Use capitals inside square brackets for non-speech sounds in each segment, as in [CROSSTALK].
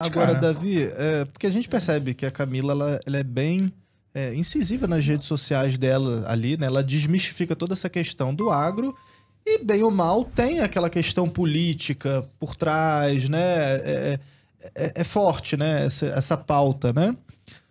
Agora, Davi, é, porque a gente percebe que a Camila ela, ela é bem é, incisiva nas redes sociais dela ali, né? Ela desmistifica toda essa questão do agro e, bem ou mal, tem aquela questão política por trás, né? É, é, é, é forte, né? Essa, essa, pauta, né?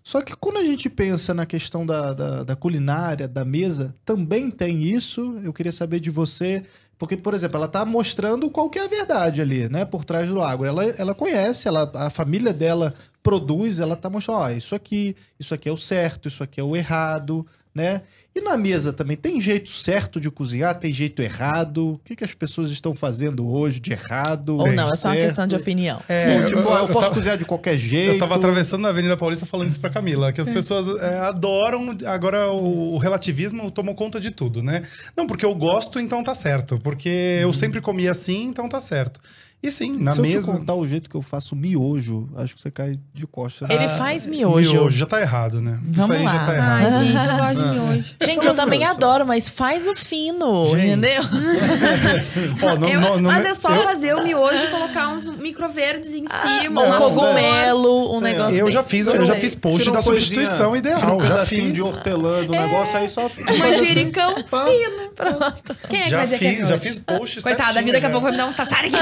Só que quando a gente pensa na questão da, da, da culinária, da mesa, também tem isso. Eu queria saber de você porque, por exemplo, ela está mostrando qual que é a verdade ali, né? Por trás do agro. Ela, ela conhece, ela, a família dela produz, ela está mostrando, ó, isso aqui, isso aqui é o certo, isso aqui é o errado, né? E na mesa também, tem jeito certo de cozinhar, tem jeito errado? O que, que as pessoas estão fazendo hoje de errado? Ou não, é só uma questão de opinião. É, tipo, eu, eu, eu posso tava, cozinhar de qualquer jeito. Eu tava atravessando a Avenida Paulista falando isso pra Camila, que as é. pessoas é, adoram, agora o, o, relativismo tomou conta de tudo, né? Não, porque eu gosto, então tá certo. Porque hum. eu uhum. sempre comi assim, então tá certo. E sim, na se mesa. Se eu te contar tá o jeito que eu faço miojo, acho que você cai de costa. Ele ah, faz miojo. Miojo já tá errado, né? Vamos Isso aí lá. já tá ah, errado. Ai, gente, eu ah. gosto de miojo. Gente, eu também adoro, mas faz o fino, gente. entendeu? oh, [LAUGHS] não, eu, não, não, mas é só eu... fazer o miojo e colocar uns microverdes em ah, cima. Ah, um cogumelo, um eu, eu já fiz, eu já fiz post da substituição ideal. Um já fiz de hortelã do é. negócio aí só. Manjericão fino. Pronto. Quem é que já vai é fiz, já fiz post. Ah, coitada, da vida daqui a pouco vai me dar um tassara aqui,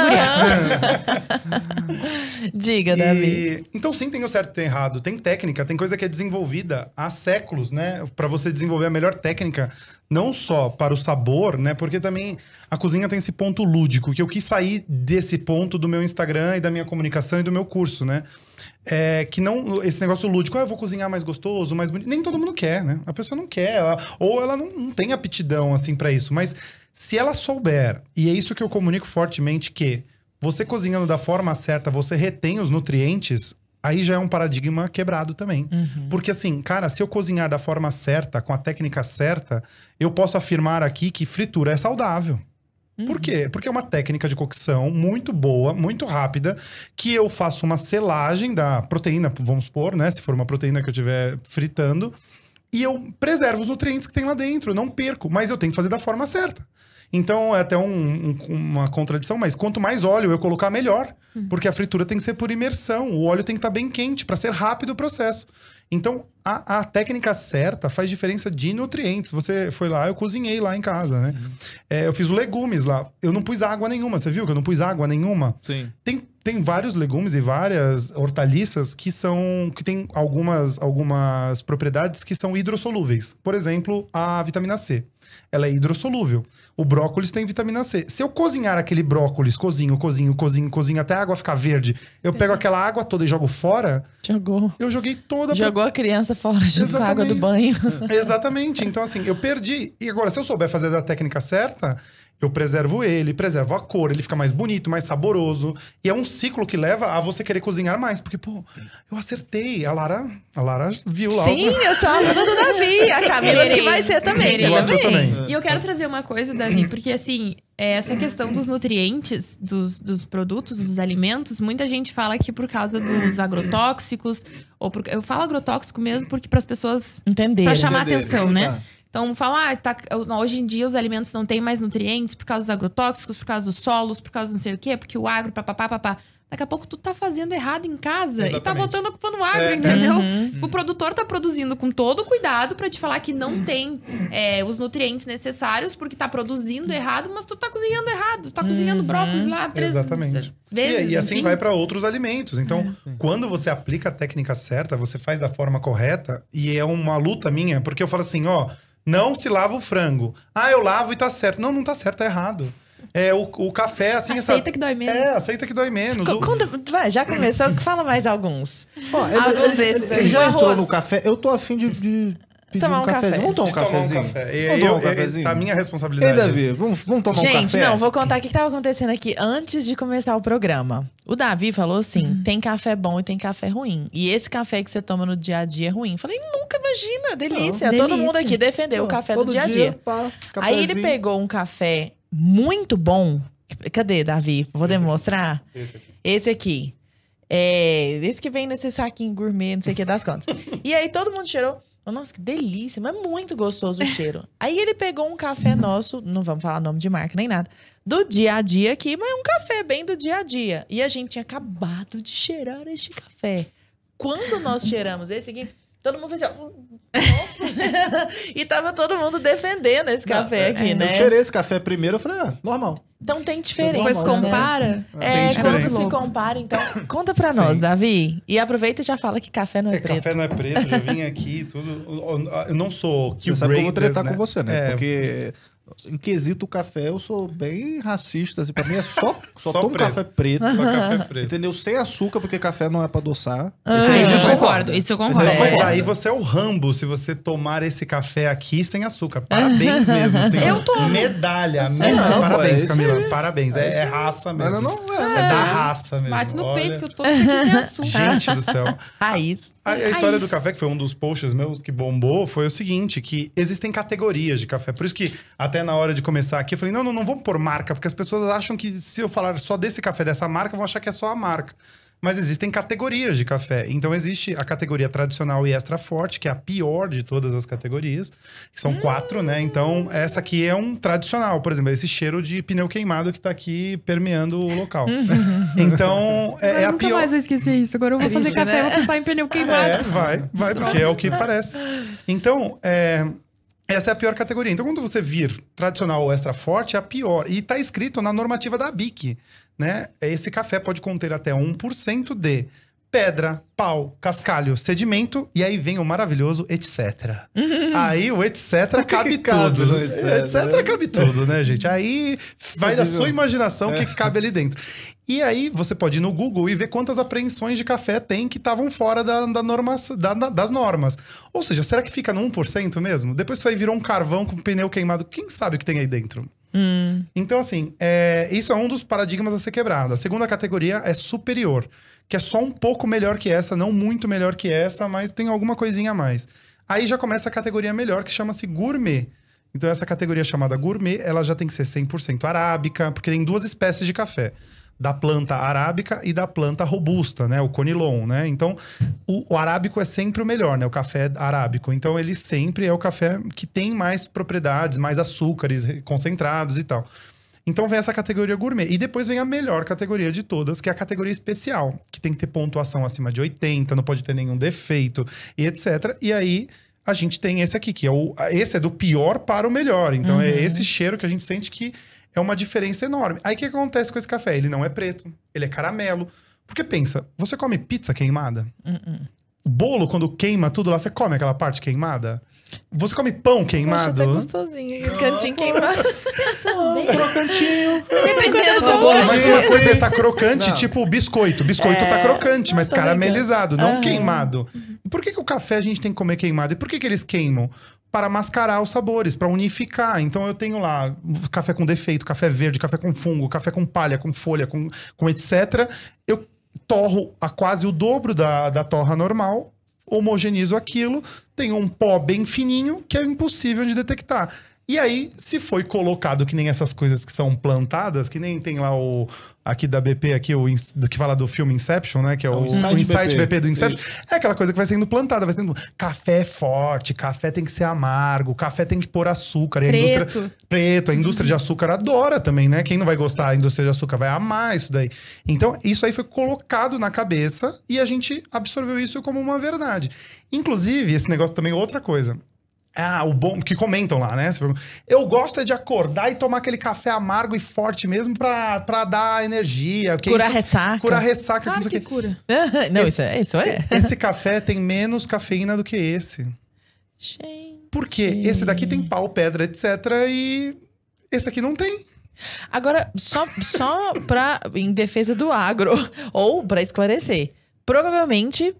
[LAUGHS] Diga, Davi. Então sim, tem o certo e tem o errado. Tem técnica, tem coisa que é desenvolvida há séculos, né? Para você desenvolver a melhor técnica não só para o sabor, né? Porque também a cozinha tem esse ponto lúdico, que eu quis sair desse ponto do meu Instagram e da minha comunicação e do meu curso, né? É, que não. Esse negócio lúdico, ah, eu vou cozinhar mais gostoso, mais bonito. Nem todo mundo quer, né? A pessoa não quer, ela, ou ela não, não tem aptidão, assim, para isso. Mas se ela souber, e é isso que eu comunico fortemente, que você cozinhando da forma certa, você retém os nutrientes, Aí já é um paradigma quebrado também. Uhum. Porque assim, cara, se eu cozinhar da forma certa, com a técnica certa, eu posso afirmar aqui que fritura é saudável. Uhum. Por quê? Porque é uma técnica de cocção muito boa, muito rápida, que eu faço uma selagem da proteína, vamos supor, né? Se for uma proteína que eu estiver fritando, e eu preservo os nutrientes que tem lá dentro, eu não perco, mas eu tenho que fazer da forma certa. Então é até um, um, uma contradição, mas quanto mais óleo eu colocar, melhor. Uhum. Porque a fritura tem que ser por imersão, o óleo tem que estar tá bem quente para ser rápido o processo. Então, a, a, técnica certa faz diferença de nutrientes. Você foi lá, eu cozinhei lá em casa, né? Uhum. É, eu fiz legumes lá. Eu não pus água nenhuma. Você viu que eu não pus água nenhuma? Sim. Tem, tem vários legumes e várias hortaliças que são. que tem algumas, algumas propriedades que são hidrossolúveis. Por exemplo, a vitamina C. Ela é hidrossolúvel. O brócolis tem vitamina C. Se eu cozinhar aquele brócolis, cozinho, cozinho, cozinho, cozinho, até a água ficar verde, eu pego uhum. aquela água toda e jogo fora. Jogou. Eu joguei toda. Jogou pra... a criança fora junto com a água do banho. Exatamente. Então, assim, eu perdi. E agora, se eu souber fazer da técnica certa, eu preservo ele, preservo a cor, ele fica mais bonito, mais saboroso. E é um ciclo que leva a você querer cozinhar mais. Porque, pô, eu acertei. A Lara, a Lara viu lá. Sim, o... eu sou a aluna do Davi. A [LAUGHS] Camila que vai ser também. E também. E eu quero trazer uma coisa, Davi, porque assim, é, essa questão dos nutrientes dos, dos produtos, dos alimentos, muita gente fala que por causa dos agrotóxicos, ou eu falo agrotóxico mesmo porque para as pessoas. Entender. Para chamar Entenderem. atenção, né? Tá. Então, falar, ah, tá, hoje em dia os alimentos não têm mais nutrientes por causa dos agrotóxicos, por causa dos solos, por causa não sei o quê, porque o agro, papapá, papá. Daqui a pouco tu tá fazendo errado em casa Exatamente. e tá botando a culpa no agro, é. entendeu? Uhum. O produtor tá produzindo com todo cuidado para te falar que não tem é, os nutrientes necessários porque tá produzindo errado, mas tu tá cozinhando errado. Tu tá uhum. cozinhando brócolis lá três Exatamente. vezes. E, e assim vai para outros alimentos. Então, é. quando você aplica a técnica certa, você faz da forma correta e é uma luta minha, porque eu falo assim, ó, não se lava o frango. Ah, eu lavo e tá certo. Não, não tá certo, tá errado. É, o, o café, assim... Aceita que dói é, menos. É, aceita que dói menos. Co quando... Vai, já começou, fala mais alguns. Ó, alguns ele, desses. Ele, ele já entrou no café. Eu tô afim de, de tomar um, um café. Vamos tomar um cafezinho. Tomar vamos eu, tomar um cafezinho. É, tá minha responsabilidade. Ei, é Davi, vamos, vamos tomar Gente, um café. Gente, não, vou contar o que estava acontecendo aqui antes de começar o programa. O Davi falou assim: hum. tem café bom e tem café ruim. E esse café que você toma no dia a dia é ruim. Falei, nunca imagina, delícia. Não, Todo mundo aqui defendeu Pô, o café do dia a dia. dia pá, Aí ele pegou um café muito bom. Cadê, Davi? Vou esse demonstrar. Aqui. Esse aqui. Esse aqui. É, esse que vem nesse saquinho gourmet, não sei o que das contas. e aí todo mundo cheirou. Nossa, que delícia, mas muito gostoso o cheiro. aí ele pegou um café nosso, não vamos falar nome de marca nem nada, do dia a dia aqui, mas um café bem do dia a dia. E a gente tinha acabado de cheirar este café. Quando nós cheiramos esse aqui, todo mundo fez assim, ó, e tava todo mundo defendendo esse café é, aqui, é, né? Eu cheirei esse café primeiro, eu falei, ah, normal. Então tem diferença. Depois né? compara. Né? É, tem quando se compara, então. Conta pra Sim. nós, Davi. E aproveita e já fala que café não é, é preto. Café não é preto, já vim aqui, tudo. Eu não sou Você sabe como tretar né? com você, né? É, Porque em quesito café, eu sou bem racista. Assim, pra mim é só, [LAUGHS] só, só tomo preto. café preto. Só café preto. Entendeu? Sem açúcar, porque café não é pra adoçar. Ah, isso, isso, eu concordo, isso eu concordo. Mas, aí você é o Rambo se você tomar esse café aqui sem açúcar. [LAUGHS] Parabéns mesmo, Eu tô. Medalha. medalha. Não, é parabéns, é Camila. Parabéns. É, é, raça mesmo. Não, é. é. da raça mesmo. Bate no Olha. peito que eu tô sem açúcar. [LAUGHS] Gente do céu. Raiz. A, a história Raiz. do café, que foi um dos posts meus que bombou, foi o seguinte, que existem categorias de café. Por isso que até até na hora de começar aqui, eu falei: não, não, não vamos pôr marca, porque as pessoas acham que se eu falar só desse café, dessa marca, vão achar que é só a marca. Mas existem categorias de café. Então existe a categoria tradicional e extra forte, que é a pior de todas as categorias, que são hum. quatro, né? Então essa aqui é um tradicional, por exemplo, esse cheiro de pneu queimado que tá aqui permeando o local. [LAUGHS] então é, eu é a pior. Nunca mais vou esquecer isso. Agora eu vou fazer café, né? vou pensar em pneu queimado. É, vai, vai, porque é o que parece. Então, é, essa é a pior categoria. Então, quando você vir tradicional ou extra forte, é a pior. E está escrito na normativa da BIC, né? Esse café pode conter até 1% de pedra, pau, cascalho, sedimento, e aí vem o maravilhoso etc. Uhum. Aí o etc [LAUGHS] que cabe tudo. etc, etc né? cabe tudo, né, gente? Aí vai da sua imaginação o que, que é. cabe ali dentro. E aí você pode ir no Google e ver quantas apreensões de café tem que estavam fora da, da da, das normas. Ou seja, será que fica no 1% mesmo? Depois isso aí virou um carvão com pneu queimado. Quem sabe o que tem aí dentro? Hum. Então, assim, é, isso é um dos paradigmas a ser quebrado. A segunda categoria é superior que é só um pouco melhor que essa, não muito melhor que essa, mas tem alguma coisinha a mais. Aí já começa a categoria melhor, que chama-se gourmet. Então, essa categoria chamada gourmet, ela já tem que ser 100% arábica, porque tem duas espécies de café. Da planta arábica e da planta robusta, né? O conilon, né? Então, o, o arábico é sempre o melhor, né? O café arábico. Então, ele sempre é o café que tem mais propriedades, mais açúcares concentrados e tal. Então vem essa categoria gourmet. E depois vem a melhor categoria de todas, que é a categoria especial, que tem que ter pontuação acima de 80, não pode ter nenhum defeito e etc. E aí a gente tem esse aqui, que é o. Esse é do pior para o melhor. Então é uhum. é esse cheiro que a gente sente que é uma diferença enorme. Aí o que acontece com esse café? Ele não é preto, ele é caramelo. Porque pensa, você come pizza queimada? Uh -uh bolo, quando queima tudo lá, você come aquela parte queimada? Você come pão tá queimado? Poxa, tá gostosinho. Cantinho queimado. Crocantinho. Dependendo do Mas uma coisa é tá crocante, não. tipo biscoito. Biscoito tá é... tá crocante, não, mas caramelizado, não uhum. queimado. Por que, que o café a gente tem que comer queimado? E por que, que eles queimam? Para mascarar os sabores, para unificar. Então eu tenho lá café com defeito, café verde, café com fungo, café com palha, com folha, com, com etc. Eu torro a quase o dobro da, da torra normal, homogenizo aquilo, tenho um pó bem fininho que é impossível de detectar. E aí, se foi colocado que nem essas coisas que são plantadas, que nem tem lá o. Aqui da BP, aqui, o que fala do filme Inception, né? Que é, é o, o Insight, o Insight BP. BP. do Inception. Isso. É aquela coisa que vai sendo plantada, vai sendo. Café é forte, café tem que ser amargo, café tem que pôr açúcar. preto. a indústria. Preto, a uhum. indústria uhum. de açúcar adora também, né? Quem não vai gostar da indústria de açúcar vai amar isso daí. Então, isso aí foi colocado na cabeça e a gente absorveu isso como uma verdade. Inclusive, esse negócio também é outra coisa. Ah, o bom que comentam lá, né? Eu gosto é de acordar e tomar aquele café amargo e forte mesmo pra, pra dar energia. curar ressaca. Curar ressaca. Claro isso que aqui. cura. [LAUGHS] Não, esse, isso é, isso é. Esse café tem menos cafeína do que esse. Gente. Por quê? Esse daqui tem pau, pedra, etc. E esse aqui não tem. Agora, só, só pra, em defesa do agro, [LAUGHS] ou para esclarecer, provavelmente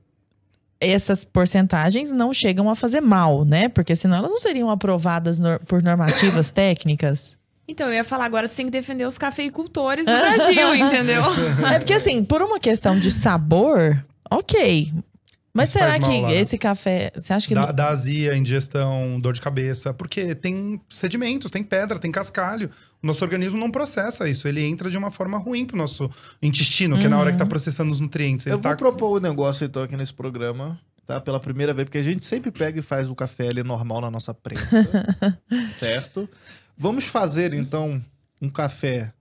essas porcentagens não chegam a fazer mal, né? Porque senão elas não seriam aprovadas no, por normativas [LAUGHS] técnicas. Então, eu ia falar agora, você tem que defender os cafeicultores do Brasil, [LAUGHS] entendeu? É porque, assim, por uma questão de sabor, ok. Mas Isso será que esse café. Você acha que. dá azia, indigestão, dor de cabeça. Porque tem sedimentos, tem pedra, tem cascalho. Nosso organismo não processa isso. Ele entra de uma forma ruim pro nosso intestino, uhum. que é na hora que tá uhum. processando os nutrientes. Ele Eu tá... vou propor um negócio, então, aqui nesse programa tá? Pela primeira vez, porque a gente sempre pega e faz o café ali normal na nossa prensa, [LAUGHS] certo? Vamos fazer então um café.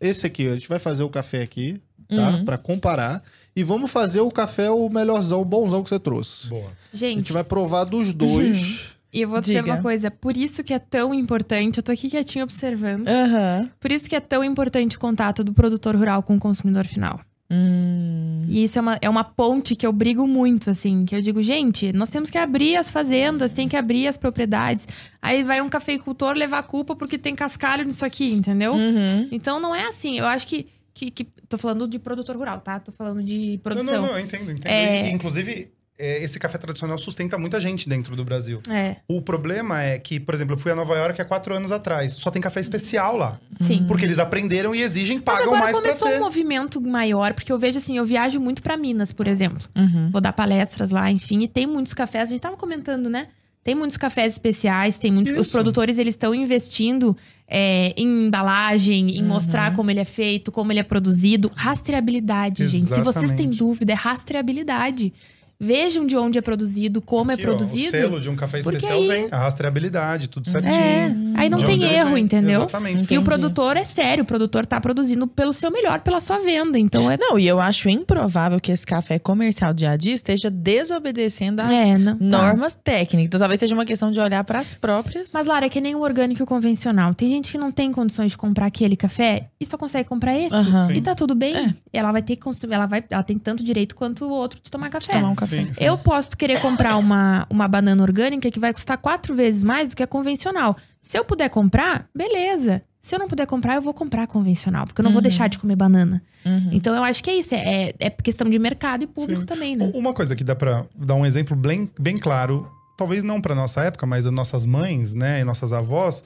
esse aqui, a gente vai fazer o café aqui, tá? Uhum. Para comparar. E vamos fazer o café o melhorzão, o bonzão que você trouxe. Boa. Gente. A gente vai provar dos dois. Uhum. E eu vou dizer uma coisa, por isso que é tão importante, eu tô aqui quietinho observando. Uhum. Por isso que é tão importante o contato do produtor rural com o consumidor final. Hum. E isso é uma, é uma ponte que eu brigo muito, assim. Que eu digo, gente, nós temos que abrir as fazendas, tem que abrir as propriedades. Aí vai um cafeicultor levar a culpa porque tem cascalho nisso aqui, entendeu? Uhum. Então não é assim. Eu acho que, que, que. Tô falando de produtor rural, tá? Tô falando de produção. Não, não, não, entendo, entendo. É... Inclusive, é, esse café tradicional sustenta muita gente dentro do Brasil. É. O problema é que, por exemplo, eu fui a Nova York há quatro anos atrás. Só tem café especial lá. Sim. Porque eles aprenderam e exigem, pagam mais para ter. começou um movimento maior, porque eu vejo assim, eu viajo muito para Minas, por exemplo. Uhum. Vou dar palestras lá, enfim. E tem muitos cafés, a gente tava comentando, né? Tem muitos cafés especiais, tem muitos... Isso. Os produtores, eles estão investindo é, em embalagem, em uhum. mostrar como ele é feito, como ele é produzido. Rastreabilidade, Exatamente. gente. Se vocês têm dúvida, é rastreabilidade. Vejam de onde é produzido, como é Aqui, é produzido. Ó, o selo de um café especial aí... vem a rastreabilidade, tudo é, certinho. É, aí não tem erro, entendeu? Exatamente. Entendi. E o produtor é sério, o produtor tá produzindo pelo seu melhor, pela sua venda. Então é Não, e eu acho improvável que esse café comercial dia a dia esteja desobedecendo as é, não, tá. normas tá. técnicas. Então talvez seja uma questão de olhar para as próprias. Mas Lara, é que nem o orgânico e o convencional. Tem gente que não tem condições de comprar aquele café e só consegue comprar esse. Uhum. E tá tudo bem. É. Ela vai ter que consumir, ela vai, ela tem tanto direito quanto o outro de tomar café. De tomar um café. Sim, Eu posso querer comprar uma, uma banana orgânica que vai custar quatro vezes mais do que a convencional. Se eu puder comprar, beleza. Se eu não puder comprar, eu vou comprar convencional, porque eu não uhum. vou deixar de comer banana. Uhum. Então eu acho que é isso, é, é questão de mercado e público sim. também, né? Uma coisa que dá para dar um exemplo bem, bem claro, talvez não para nossa época, mas as nossas mães, né, e nossas avós,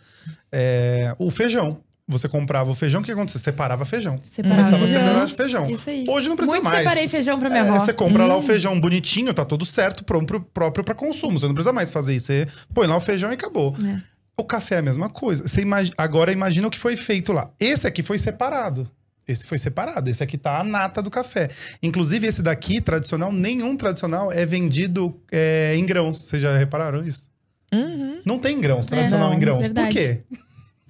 é o feijão você comprava o feijão, o que acontecia? Separava feijão. Separava Começava feijão. a separar feijão. Isso aí. Hoje não precisa Muito mais. separei feijão pra minha é, avó. você compra hum. lá o hum. feijão bonitinho, tá tudo certo, próprio, próprio pra consumo. Você não precisa mais fazer isso. Você põe lá o feijão e acabou. É. O café é a mesma coisa. Você imagina, agora imagina o que foi feito lá. Esse aqui foi separado. Esse foi separado. Esse aqui tá a nata do café. Inclusive, esse daqui, tradicional, nenhum tradicional é vendido é, em grãos. Vocês já repararam isso? Uhum. Não tem grãos, tradicional é, não, em grãos. Verdade. É Por quê?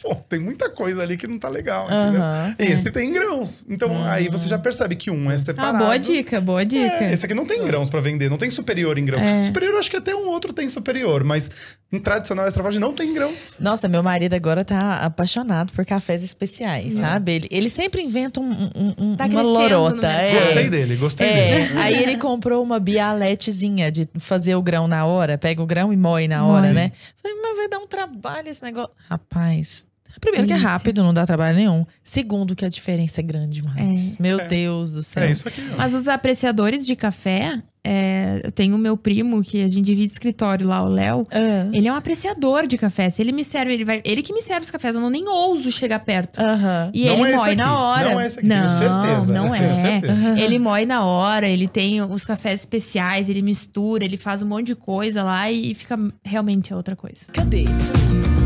pô, tem muita coisa ali que não tá legal, entendeu? Uhum, esse é. tem grãos. Então uhum. aí você já percebe que um é separado. Ah, boa dica, boa é, dica. É, esse aqui não tem grãos para vender, não tem superior em grãos. É. Superior, acho que até um outro tem superior, mas em tradicional extravagem não tem grãos. Nossa, meu marido agora tá apaixonado por cafés especiais, uhum. sabe? Ele, ele sempre inventa um, um, tá uma lorota. Né? É. Gostei dele, gostei é. dele. Aí ele comprou uma bialetezinha de fazer o grão na hora, pega o grão e moe na hora, né? Falei, mas vai dar um trabalho esse negócio. Rapaz, Primeiro que é rápido, não dá trabalho nenhum. Segundo que a diferença é grande demais. É. Meu é. Deus do céu. É isso aqui. Mas os apreciadores de café, é, eu tenho o meu primo que a gente divide escritório lá, o Léo. É. Ele é um apreciador de café. Se ele me serve, ele vai. Ele que me serve os cafés, eu não nem ouso chegar perto. E não ele é moe na hora. Não é esse aqui, é não, certeza. Não é. Certeza. Ele moe na hora, ele tem os cafés especiais, ele mistura, ele faz um monte de coisa lá e fica realmente é outra coisa. Cadê? Deixa